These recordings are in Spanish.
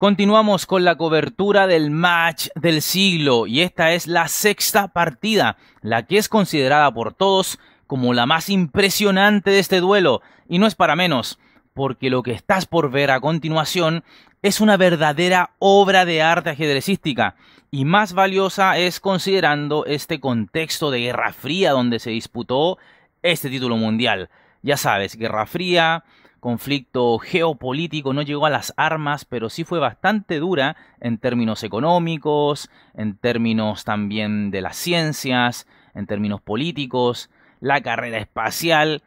Continuamos con la cobertura del match del siglo y esta es la sexta partida, la que es considerada por todos como la más impresionante de este duelo y no es para menos, porque lo que estás por ver a continuación es una verdadera obra de arte ajedrecística y más valiosa es considerando este contexto de Guerra Fría donde se disputó este título mundial. Ya sabes, Guerra Fría, conflicto geopolítico, no llegó a las armas, pero sí fue bastante dura en términos económicos, en términos también de las ciencias, en términos políticos, la carrera espacial,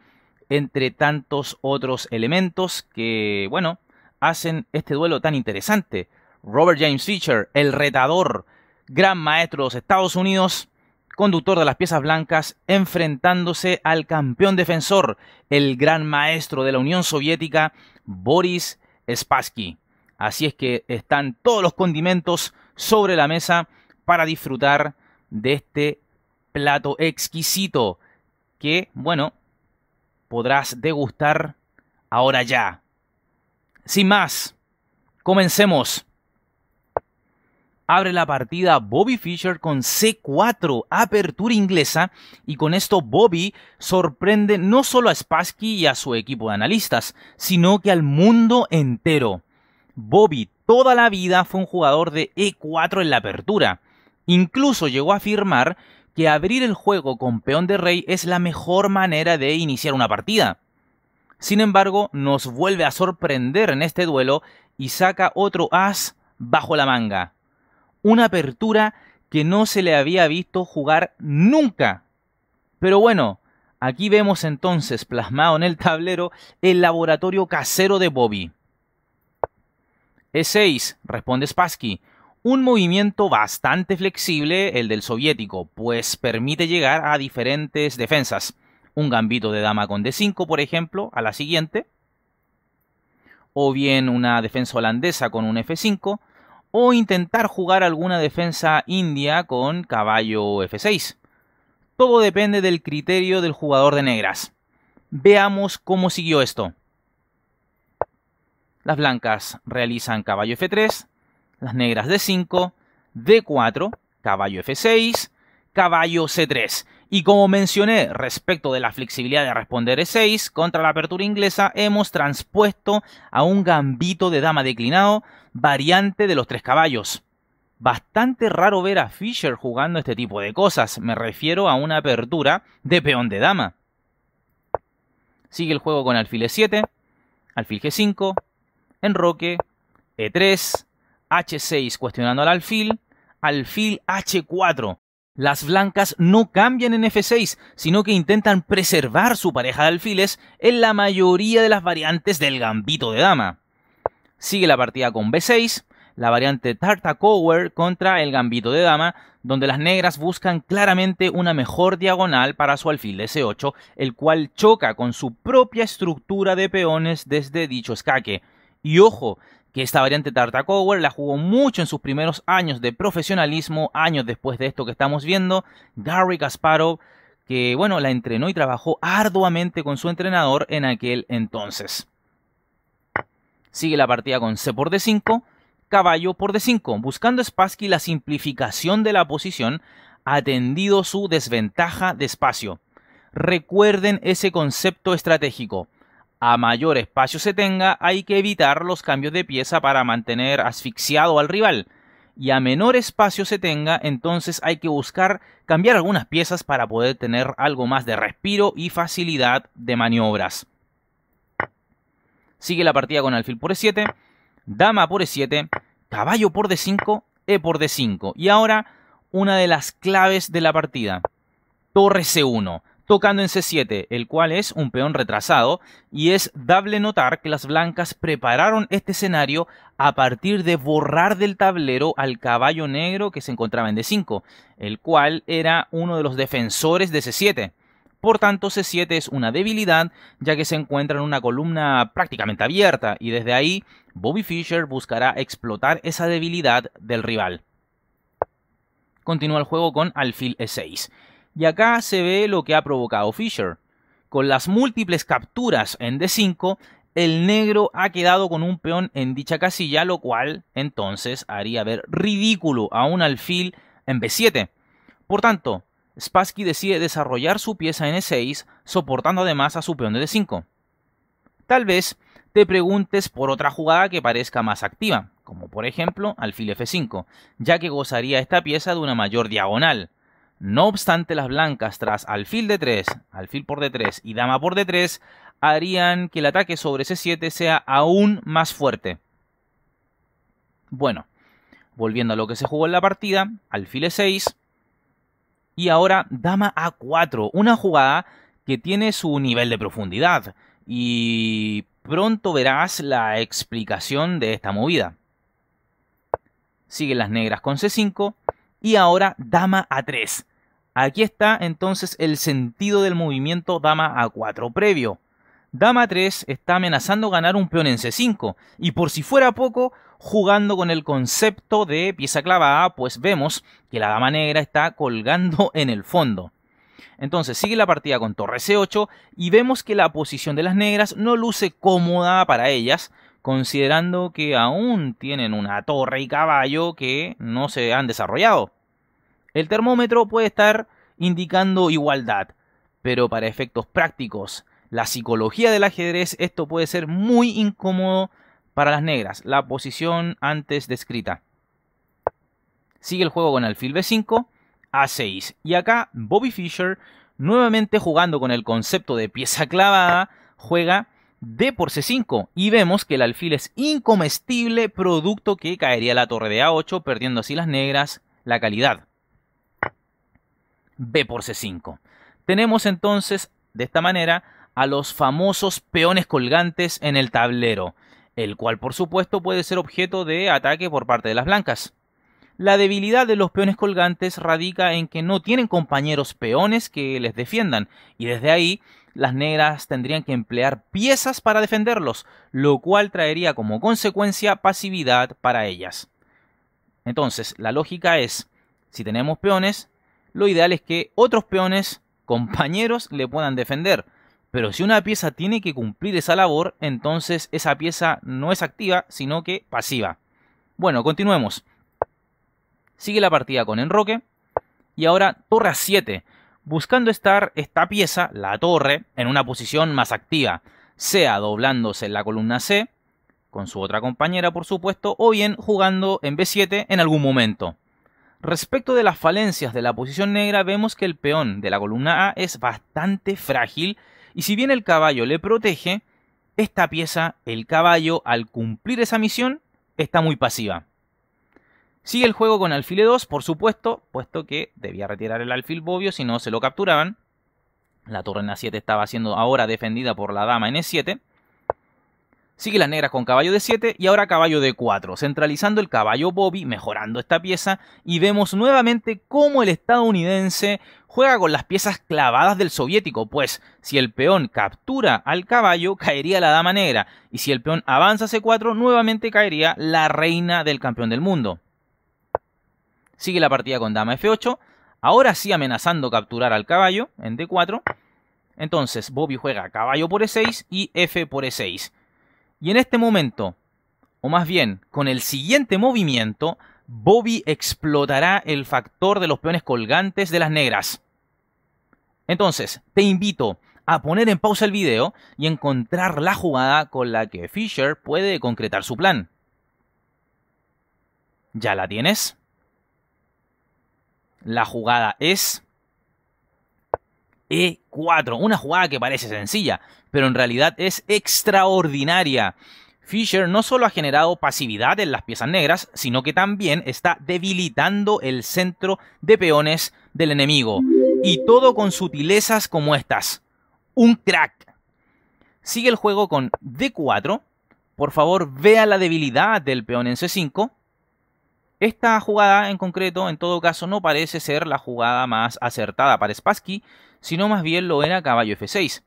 entre tantos otros elementos que, bueno, hacen este duelo tan interesante. Robert James Fisher, el retador, gran maestro de los Estados Unidos, conductor de las piezas blancas, enfrentándose al campeón defensor, el gran maestro de la Unión Soviética, Boris Spassky. Así es que están todos los condimentos sobre la mesa para disfrutar de este plato exquisito que, bueno, podrás degustar ahora ya. Sin más, comencemos abre la partida Bobby Fischer con C4, apertura inglesa, y con esto Bobby sorprende no solo a Spassky y a su equipo de analistas, sino que al mundo entero. Bobby toda la vida fue un jugador de E4 en la apertura. Incluso llegó a afirmar que abrir el juego con peón de rey es la mejor manera de iniciar una partida. Sin embargo, nos vuelve a sorprender en este duelo y saca otro as bajo la manga una apertura que no se le había visto jugar nunca. Pero bueno, aquí vemos entonces plasmado en el tablero el laboratorio casero de Bobby. E6, responde Spassky. Un movimiento bastante flexible, el del soviético, pues permite llegar a diferentes defensas. Un gambito de dama con D5, por ejemplo, a la siguiente. O bien una defensa holandesa con un F5 o intentar jugar alguna defensa india con caballo f6. Todo depende del criterio del jugador de negras. Veamos cómo siguió esto. Las blancas realizan caballo f3, las negras d5, d4, caballo f6, caballo c3. Y como mencioné respecto de la flexibilidad de responder E6 contra la apertura inglesa, hemos transpuesto a un gambito de dama declinado, variante de los tres caballos. Bastante raro ver a Fischer jugando este tipo de cosas, me refiero a una apertura de peón de dama. Sigue el juego con alfil E7, alfil G5, enroque, E3, H6 cuestionando al alfil, alfil H4. Las blancas no cambian en F6, sino que intentan preservar su pareja de alfiles en la mayoría de las variantes del gambito de dama. Sigue la partida con B6, la variante Tartakower contra el gambito de dama, donde las negras buscan claramente una mejor diagonal para su alfil de C8, el cual choca con su propia estructura de peones desde dicho escaque. Y ojo, que esta variante tartakower la jugó mucho en sus primeros años de profesionalismo, años después de esto que estamos viendo, Gary Kasparov, que bueno, la entrenó y trabajó arduamente con su entrenador en aquel entonces. Sigue la partida con C por D5, caballo por D5, buscando Spassky la simplificación de la posición, atendido su desventaja de espacio. Recuerden ese concepto estratégico a mayor espacio se tenga, hay que evitar los cambios de pieza para mantener asfixiado al rival. Y a menor espacio se tenga, entonces hay que buscar cambiar algunas piezas para poder tener algo más de respiro y facilidad de maniobras. Sigue la partida con alfil por e7, dama por e7, caballo por d5, e por d5. Y ahora una de las claves de la partida, torre c1 tocando en C7, el cual es un peón retrasado, y es dable notar que las blancas prepararon este escenario a partir de borrar del tablero al caballo negro que se encontraba en D5, el cual era uno de los defensores de C7. Por tanto, C7 es una debilidad, ya que se encuentra en una columna prácticamente abierta, y desde ahí Bobby Fischer buscará explotar esa debilidad del rival. Continúa el juego con alfil E6. Y acá se ve lo que ha provocado Fisher. Con las múltiples capturas en D5, el negro ha quedado con un peón en dicha casilla, lo cual entonces haría ver ridículo a un alfil en B7. Por tanto, Spassky decide desarrollar su pieza en E6, soportando además a su peón de D5. Tal vez te preguntes por otra jugada que parezca más activa, como por ejemplo alfil F5, ya que gozaría esta pieza de una mayor diagonal, no obstante, las blancas, tras alfil de 3 alfil por d3 y dama por d3, harían que el ataque sobre c7 sea aún más fuerte. Bueno, volviendo a lo que se jugó en la partida, alfil e6 y ahora dama a4, una jugada que tiene su nivel de profundidad y pronto verás la explicación de esta movida. Siguen las negras con c5 y ahora dama a3. Aquí está entonces el sentido del movimiento dama a 4 previo. Dama 3 está amenazando ganar un peón en C5 y por si fuera poco, jugando con el concepto de pieza clavada, pues vemos que la dama negra está colgando en el fondo. Entonces sigue la partida con torre C8 y vemos que la posición de las negras no luce cómoda para ellas, considerando que aún tienen una torre y caballo que no se han desarrollado. El termómetro puede estar indicando igualdad, pero para efectos prácticos, la psicología del ajedrez, esto puede ser muy incómodo para las negras, la posición antes descrita. Sigue el juego con alfil b5, a6. Y acá Bobby Fischer, nuevamente jugando con el concepto de pieza clavada, juega D por C5 y vemos que el alfil es incomestible, producto que caería la torre de A8, perdiendo así las negras la calidad. B por C5. Tenemos entonces, de esta manera, a los famosos peones colgantes en el tablero, el cual por supuesto puede ser objeto de ataque por parte de las blancas. La debilidad de los peones colgantes radica en que no tienen compañeros peones que les defiendan, y desde ahí las negras tendrían que emplear piezas para defenderlos, lo cual traería como consecuencia pasividad para ellas. Entonces, la lógica es, si tenemos peones, lo ideal es que otros peones compañeros le puedan defender. Pero si una pieza tiene que cumplir esa labor, entonces esa pieza no es activa, sino que pasiva. Bueno, continuemos. Sigue la partida con enroque. Y ahora torre 7, buscando estar esta pieza, la torre, en una posición más activa, sea doblándose en la columna C, con su otra compañera por supuesto, o bien jugando en B7 en algún momento. Respecto de las falencias de la posición negra, vemos que el peón de la columna A es bastante frágil y si bien el caballo le protege, esta pieza, el caballo, al cumplir esa misión, está muy pasiva. Sigue el juego con alfil 2 por supuesto, puesto que debía retirar el alfil bobio si no se lo capturaban. La torre en A7 estaba siendo ahora defendida por la dama en E7. Sigue la negras con caballo de 7 y ahora caballo de 4, centralizando el caballo Bobby, mejorando esta pieza, y vemos nuevamente cómo el estadounidense juega con las piezas clavadas del soviético, pues si el peón captura al caballo, caería la dama negra, y si el peón avanza C4, nuevamente caería la reina del campeón del mundo. Sigue la partida con dama F8, ahora sí amenazando capturar al caballo en D4. Entonces Bobby juega caballo por E6 y F por E6. Y en este momento, o más bien con el siguiente movimiento, Bobby explotará el factor de los peones colgantes de las negras. Entonces, te invito a poner en pausa el video y encontrar la jugada con la que Fisher puede concretar su plan. ¿Ya la tienes? La jugada es e4. Una jugada que parece sencilla, pero en realidad es extraordinaria. Fischer no solo ha generado pasividad en las piezas negras, sino que también está debilitando el centro de peones del enemigo. Y todo con sutilezas como estas. Un crack. Sigue el juego con D4. Por favor, vea la debilidad del peón en C5. Esta jugada en concreto, en todo caso, no parece ser la jugada más acertada para Spassky, sino más bien lo era caballo f6.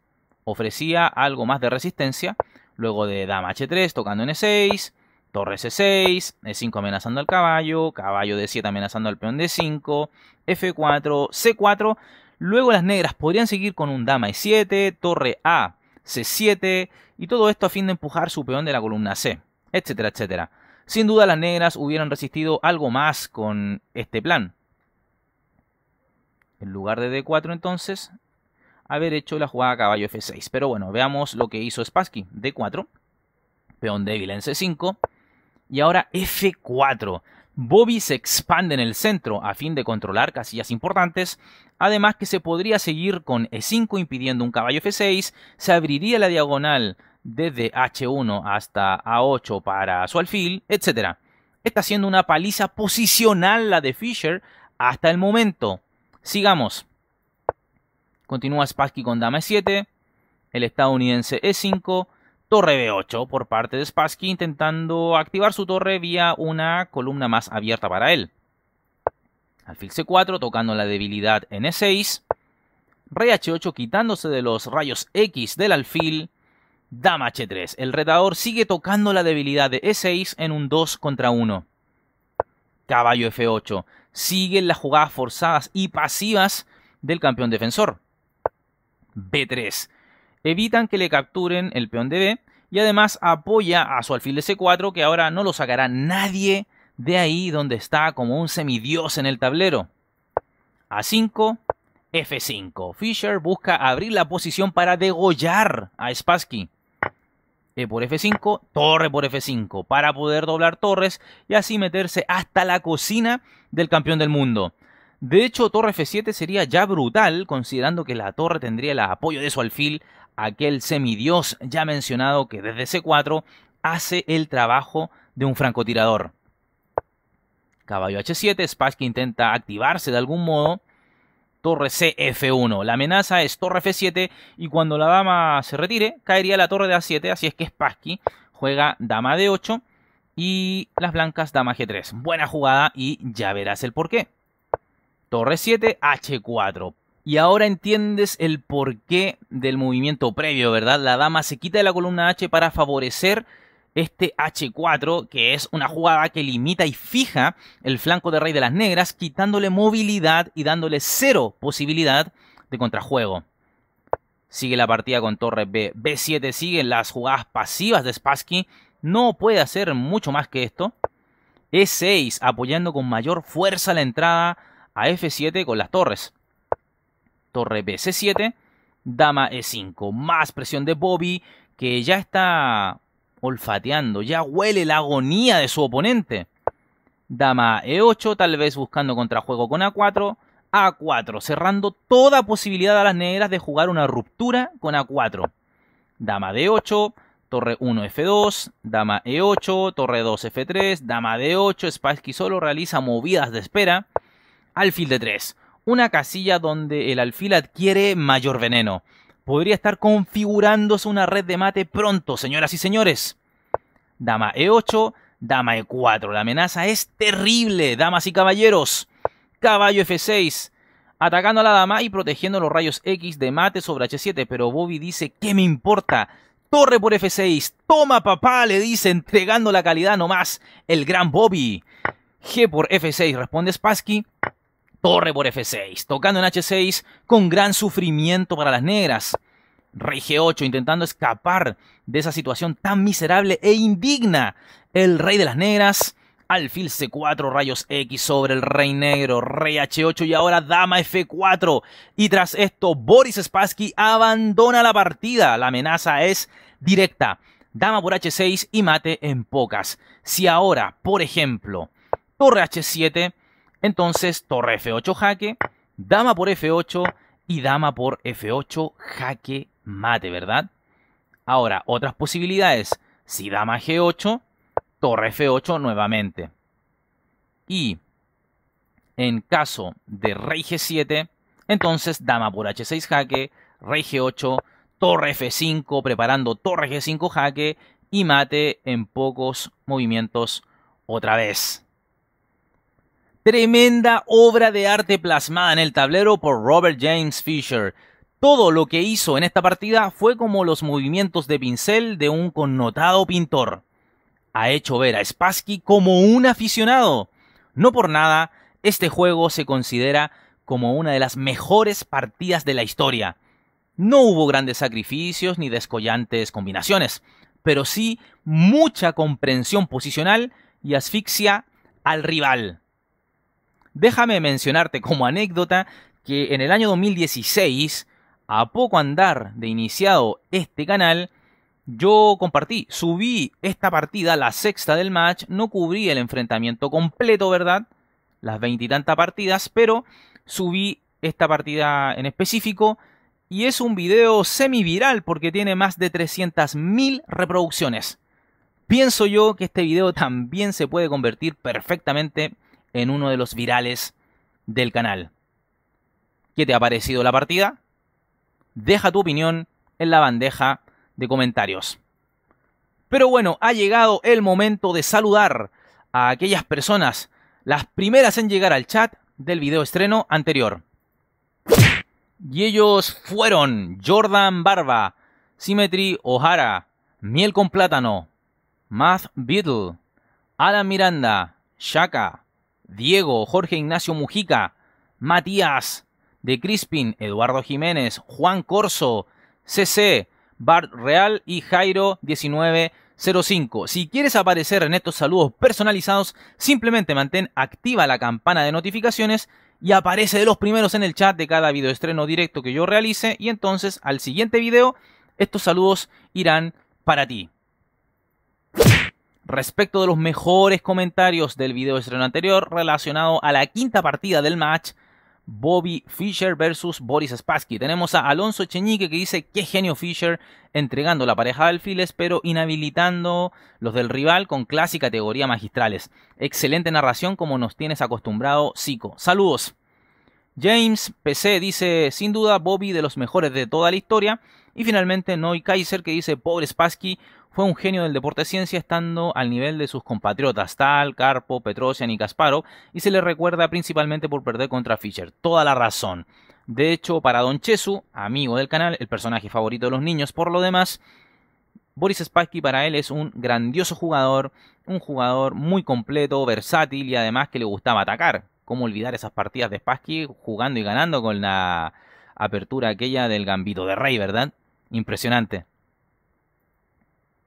Ofrecía algo más de resistencia, luego de dama h3 tocando en e6, torre c6, e5 amenazando al caballo, caballo d7 amenazando al peón d5, f4, c4. Luego las negras podrían seguir con un dama e7, torre a, c7 y todo esto a fin de empujar su peón de la columna c, etcétera, etcétera. Sin duda las negras hubieran resistido algo más con este plan, en lugar de D4 entonces, haber hecho la jugada caballo F6. Pero bueno, veamos lo que hizo Spassky. D4, peón débil en C5 y ahora F4. Bobby se expande en el centro a fin de controlar casillas importantes, además que se podría seguir con E5 impidiendo un caballo F6, se abriría la diagonal desde H1 hasta A8 para su alfil, etc. Está siendo una paliza posicional la de Fischer hasta el momento. Sigamos. Continúa Spassky con dama e7, el estadounidense e5, torre b8 por parte de Spassky intentando activar su torre vía una columna más abierta para él. Alfil c4 tocando la debilidad en e6, rey h8 quitándose de los rayos X del alfil, dama h3. El retador sigue tocando la debilidad de e6 en un 2 contra 1. Caballo f8 siguen las jugadas forzadas y pasivas del campeón defensor. B3. Evitan que le capturen el peón de B y además apoya a su alfil de C4 que ahora no lo sacará nadie de ahí donde está como un semidios en el tablero. A5, F5. Fischer busca abrir la posición para degollar a Spassky. E por F5, torre por F5, para poder doblar torres y así meterse hasta la cocina del campeón del mundo. De hecho, torre F7 sería ya brutal, considerando que la torre tendría el apoyo de su alfil, aquel semidios ya mencionado que desde C4 hace el trabajo de un francotirador. Caballo H7, que intenta activarse de algún modo, torre CF1. La amenaza es torre F7 y cuando la dama se retire caería la torre de A7, así es que Spassky juega dama D8 y las blancas dama G3. Buena jugada y ya verás el porqué. Torre 7, H4. Y ahora entiendes el porqué del movimiento previo, ¿verdad? La dama se quita de la columna H para favorecer este H4, que es una jugada que limita y fija el flanco de Rey de las Negras, quitándole movilidad y dándole cero posibilidad de contrajuego. Sigue la partida con torre B. B7 siguen las jugadas pasivas de Spassky. No puede hacer mucho más que esto. E6 apoyando con mayor fuerza la entrada a F7 con las torres. Torre B, 7 Dama E5. Más presión de Bobby que ya está olfateando, ya huele la agonía de su oponente. Dama E8, tal vez buscando contrajuego con A4. A4, cerrando toda posibilidad a las negras de jugar una ruptura con A4. Dama D8, torre 1 F2, dama E8, torre 2 F3, dama D8, Spassky solo realiza movidas de espera. Alfil D3, una casilla donde el alfil adquiere mayor veneno podría estar configurándose una red de mate pronto, señoras y señores. Dama E8, dama E4. La amenaza es terrible, damas y caballeros. Caballo F6, atacando a la dama y protegiendo los rayos X de mate sobre H7. Pero Bobby dice, ¿qué me importa? Torre por F6, toma papá, le dice, entregando la calidad nomás, el gran Bobby. G por F6, responde Spassky. Torre por F6, tocando en H6 con gran sufrimiento para las negras. Rey G8 intentando escapar de esa situación tan miserable e indigna. El rey de las negras, alfil C4, rayos X sobre el rey negro, rey H8 y ahora dama F4. Y tras esto, Boris Spassky abandona la partida. La amenaza es directa. Dama por H6 y mate en pocas. Si ahora, por ejemplo, torre H7 entonces, torre F8 jaque, dama por F8 y dama por F8 jaque mate, ¿verdad? Ahora, otras posibilidades. Si dama G8, torre F8 nuevamente. Y en caso de rey G7, entonces dama por H6 jaque, rey G8, torre F5, preparando torre G5 jaque y mate en pocos movimientos otra vez. Tremenda obra de arte plasmada en el tablero por Robert James Fisher. Todo lo que hizo en esta partida fue como los movimientos de pincel de un connotado pintor. Ha hecho ver a Spassky como un aficionado. No por nada, este juego se considera como una de las mejores partidas de la historia. No hubo grandes sacrificios ni descollantes combinaciones, pero sí mucha comprensión posicional y asfixia al rival. Déjame mencionarte como anécdota que en el año 2016, a poco andar de iniciado este canal, yo compartí, subí esta partida, la sexta del match, no cubrí el enfrentamiento completo, ¿verdad? Las veintitantas partidas, pero subí esta partida en específico y es un video semiviral porque tiene más de 300.000 reproducciones. Pienso yo que este video también se puede convertir perfectamente en uno de los virales del canal. ¿Qué te ha parecido la partida? Deja tu opinión en la bandeja de comentarios. Pero bueno, ha llegado el momento de saludar a aquellas personas, las primeras en llegar al chat del video estreno anterior. Y ellos fueron Jordan Barba, Symmetry O'Hara, Miel con Plátano, Math Beetle, Alan Miranda, Shaka, Diego, Jorge Ignacio Mujica, Matías, De Crispin, Eduardo Jiménez, Juan Corso, CC, Bart Real y Jairo 1905. Si quieres aparecer en estos saludos personalizados, simplemente mantén activa la campana de notificaciones y aparece de los primeros en el chat de cada video estreno directo que yo realice y entonces al siguiente video estos saludos irán para ti respecto de los mejores comentarios del video estreno anterior relacionado a la quinta partida del match Bobby Fischer versus Boris Spassky. Tenemos a Alonso Cheñique que dice qué genio Fischer entregando la pareja de alfiles pero inhabilitando los del rival con clase y categoría magistrales. Excelente narración como nos tienes acostumbrado, Zico. Saludos. James PC dice sin duda Bobby de los mejores de toda la historia. Y finalmente Noy Kaiser que dice pobre Spassky fue un genio del deporte ciencia estando al nivel de sus compatriotas Tal, Carpo, Petrosian y Kasparov y se le recuerda principalmente por perder contra Fischer. Toda la razón. De hecho, para Don Chesu, amigo del canal, el personaje favorito de los niños por lo demás, Boris Spassky para él es un grandioso jugador, un jugador muy completo, versátil y además que le gustaba atacar. ¿Cómo olvidar esas partidas de Spassky jugando y ganando con la apertura aquella del gambito de rey, verdad? Impresionante.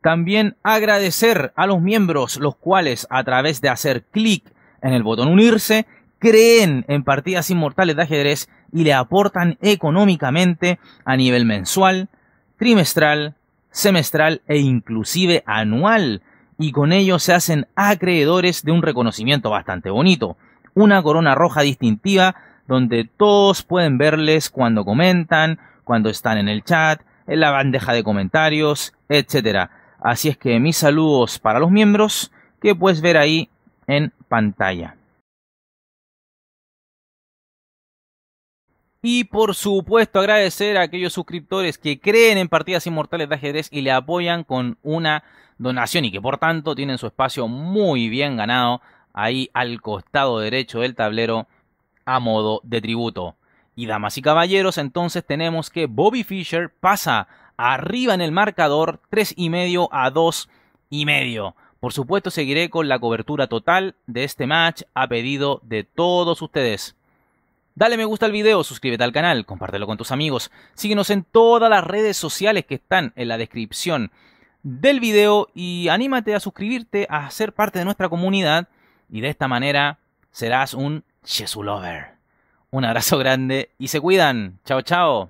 También agradecer a los miembros, los cuales a través de hacer clic en el botón unirse, creen en partidas inmortales de ajedrez y le aportan económicamente a nivel mensual, trimestral, semestral e inclusive anual. Y con ello se hacen acreedores de un reconocimiento bastante bonito. Una corona roja distintiva donde todos pueden verles cuando comentan, cuando están en el chat, en la bandeja de comentarios, etcétera. Así es que mis saludos para los miembros que puedes ver ahí en pantalla. Y por supuesto agradecer a aquellos suscriptores que creen en partidas inmortales de ajedrez y le apoyan con una donación y que por tanto tienen su espacio muy bien ganado ahí al costado derecho del tablero a modo de tributo. Y damas y caballeros, entonces tenemos que Bobby Fischer pasa arriba en el marcador, 3,5 y medio a 2 y medio. Por supuesto, seguiré con la cobertura total de este match a pedido de todos ustedes. Dale me gusta al video, suscríbete al canal, compártelo con tus amigos, síguenos en todas las redes sociales que están en la descripción del video y anímate a suscribirte, a ser parte de nuestra comunidad y de esta manera serás un Lover. Un abrazo grande y se cuidan. Chao, chao.